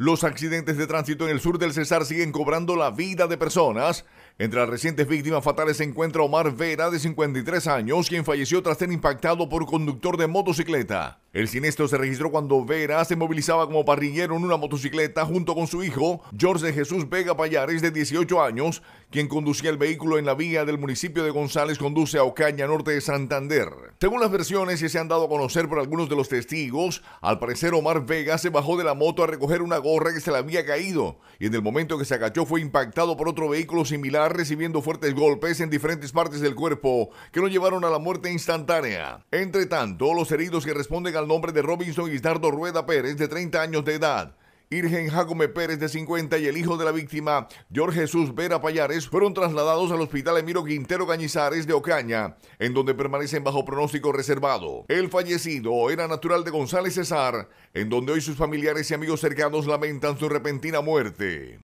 Los accidentes de tránsito en el sur del Cesar siguen cobrando la vida de personas. Entre las recientes víctimas fatales se encuentra Omar Vera, de 53 años, quien falleció tras ser impactado por conductor de motocicleta. El siniestro se registró cuando Vera se movilizaba como parrillero en una motocicleta junto con su hijo, Jorge Jesús Vega Payares, de 18 años, quien conducía el vehículo en la vía del municipio de González, conduce a Ocaña, norte de Santander. Según las versiones que se han dado a conocer por algunos de los testigos, al parecer Omar Vega se bajó de la moto a recoger una gorra que se le había caído y en el momento que se agachó fue impactado por otro vehículo similar recibiendo fuertes golpes en diferentes partes del cuerpo que lo llevaron a la muerte instantánea. Entre tanto, los heridos que responden al nombre de Robinson Guisardo Rueda Pérez, de 30 años de edad. Irgen Jacome Pérez, de 50, y el hijo de la víctima, Jorge Jesús Vera Payares, fueron trasladados al hospital Emiro Quintero Cañizares de Ocaña, en donde permanecen bajo pronóstico reservado. El fallecido era natural de González Cesar, en donde hoy sus familiares y amigos cercanos lamentan su repentina muerte.